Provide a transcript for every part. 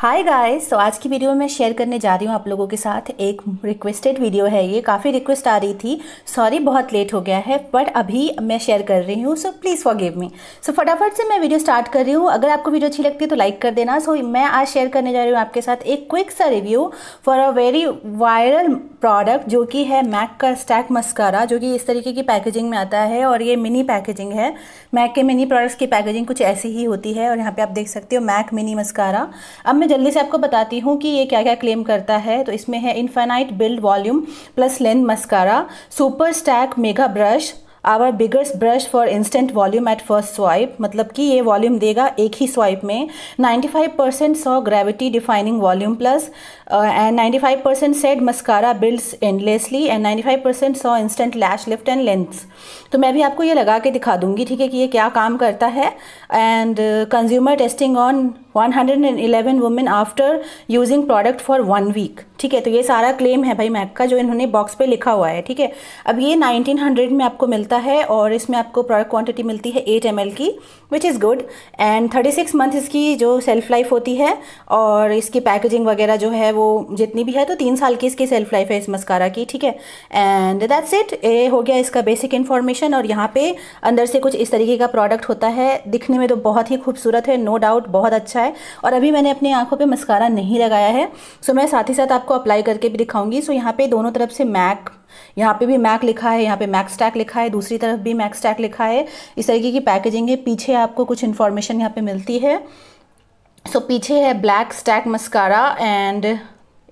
hi guys तो आज की वीडियो में शेयर करने जा रही हूँ आप लोगों के साथ एक रिक्वेस्टेड वीडियो है ये काफ़ी रिक्वेस्ट आ रही थी सॉरी बहुत लेट हो गया है बट अभी मैं शेयर कर रही हूँ सो प्लीज़ फॉरगिव मी सो फटाफट से मैं वीडियो स्टार्ट कर रही हूँ अगर आपको वीडियो अच्छी लगती है तो लाइक कर देना सो so, मैं आज शेयर करने जा रही हूँ आपके साथ एक क्विक सा review for a very viral product जो कि है मैक का स्टैक मस्कारा जो कि इस तरीके की पैकेजिंग में आता है और ये मिनी पैकेजिंग है मैक के मिनी प्रोडक्ट्स की पैकेजिंग कुछ ऐसी ही होती है और यहाँ पर आप देख सकते हो मैक मिनी मस्कारा अब मैं मैं जल्दी से आपको बताती हूँ कि ये क्या क्या क्लेम करता है तो इसमें है infinite build volume plus length mascara super stack mega brush our biggest brush for instant volume at first swipe मतलब कि ये वॉल्यूम देगा एक ही स्वाइप में 95% percent saw gravity defining volume plus and 95% five percent said mascara builds endlessly and 95% five percent saw instant lash lift and length तो मैं भी आपको ये लगा के दिखा दूंगी ठीक है कि ये क्या काम करता है and consumer testing on 111 hundred and women after using product for one week ठीक है तो ये सारा क्लेम है भाई मैक का जो इन्होंने बॉक्स पे लिखा हुआ है ठीक है अब ये 1900 में आपको मिलता है और इसमें आपको प्रोडक्ट क्वांटिटी मिलती है 8 एम की which is good and 36 month इसकी जो सेल्फ लाइफ होती है और इसकी पैकेजिंग वगैरह जो है वो जितनी भी है तो तीन साल की इसकी सेल्फ लाइफ है इस मस्कारा की ठीक है एंड दैट्स इट ए हो गया इसका बेसिक इन्फॉर्मेशन और यहाँ पे अंदर से कुछ इस तरीके का प्रोडक्ट होता है दिखने में तो बहुत ही खूबसूरत है नो no डाउट बहुत अच्छा है और अभी मैंने अपनी आँखों पर मस्कारा नहीं लगाया है सो मैं साथ ही साथ आप आपको अप्लाई करके भी दिखाऊंगी सो यहाँ पे दोनों तरफ से मैक यहाँ पे भी मैक लिखा है यहाँ पे मैक स्टैक लिखा है दूसरी तरफ भी मैक स्टैक लिखा है इस तरीके की पैकेजिंग है पीछे आपको कुछ इन्फॉर्मेशन यहाँ पे मिलती है सो so, पीछे है black stack mascara and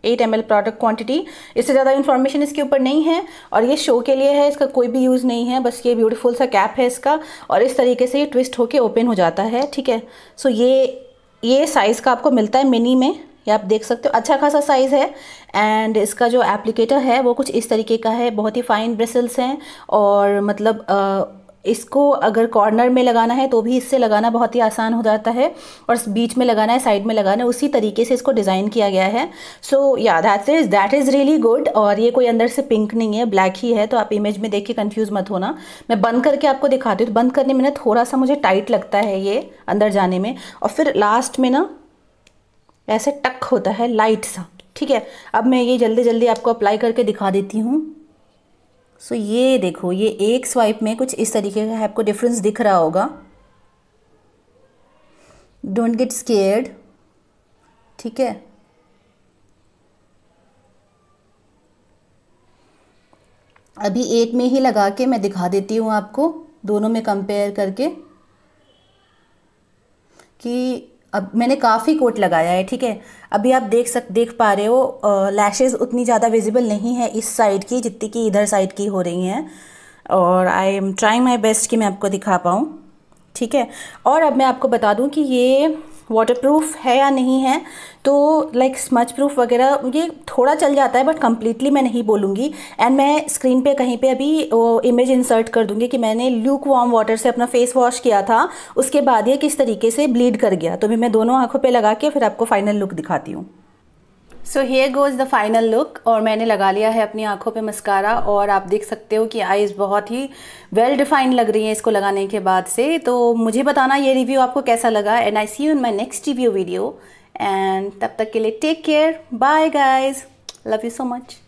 eight M product quantity इससे ज़्यादा इन्फॉर्मेशन इसके ऊपर नहीं है और ये शो के लिए है इसका कोई भी यूज़ नहीं है बस ये ब्यूटीफुल सा कैप है इसका और इस तरीके से ये ट्विस्ट होके ओपन हो जाता है ठीक है सो so, ये ये साइज़ का आपको मिलता है मिनी में ये आप देख सकते हो अच्छा खासा साइज़ है एंड इसका जो एप्लीकेटर है वो कुछ इस तरीके का है बहुत ही फाइन ब्रिसल्स हैं और मतलब आ, इसको अगर कॉर्नर में लगाना है तो भी इससे लगाना बहुत ही आसान हो जाता है और बीच में लगाना है साइड में लगाना है उसी तरीके से इसको डिज़ाइन किया गया है सो या that is that is really good और ये कोई अंदर से पिंक नहीं है ब्लैक ही है तो आप इमेज में देख के कन्फ्यूज़ मत होना मैं बंद करके आपको दिखाती हूँ तो बंद करने में ना थोड़ा सा मुझे टाइट लगता है ये अंदर जाने में और फिर लास्ट में ना ऐसे टक होता है लाइट सा ठीक है अब मैं ये जल्दी जल्दी आपको अप्लाई करके दिखा देती हूँ सो so, ये देखो ये एक स्वाइप में कुछ इस तरीके का आपको डिफरेंस दिख रहा होगा डोंट गेट स्केयर्ड ठीक है अभी एक में ही लगा के मैं दिखा देती हूँ आपको दोनों में कंपेयर करके कि अब मैंने काफ़ी कोट लगाया है ठीक है अभी आप देख सक देख पा रहे हो लैशेस उतनी ज़्यादा विजिबल नहीं है इस साइड की जितनी कि इधर साइड की हो रही हैं और I am trying my best कि मैं आपको दिखा पाऊँ ठीक है और अब मैं आपको बता दूँ कि ये वाटरप्रूफ है या नहीं है तो लाइक स्मच प्रूफ वगैरह ये थोड़ा चल जाता है बट कम्प्लीटली मैं नहीं बोलूँगी एंड मैं स्क्रीन पे कहीं पे अभी वो इमेज इंसर्ट कर दूँगी कि मैंने ल्यूक वार्म वाटर से अपना फेस वॉश किया था उसके बाद ये किस तरीके से ब्लीड कर गया तो भी मैं दोनों आँखों पर लगा के फिर आपको फाइनल लुक दिखाती हूँ so here go is the final look और मैंने लगा लिया है अपनी आंखों पे मस्कारा और आप देख सकते हो कि आइज़ बहुत ही वेल डिफाइंड लग रही हैं इसको लगाने के बाद से तो मुझे बताना ये रिव्यू आपको कैसा लगा and I see you in my next review video and तब तक के लिए take care bye guys love you so much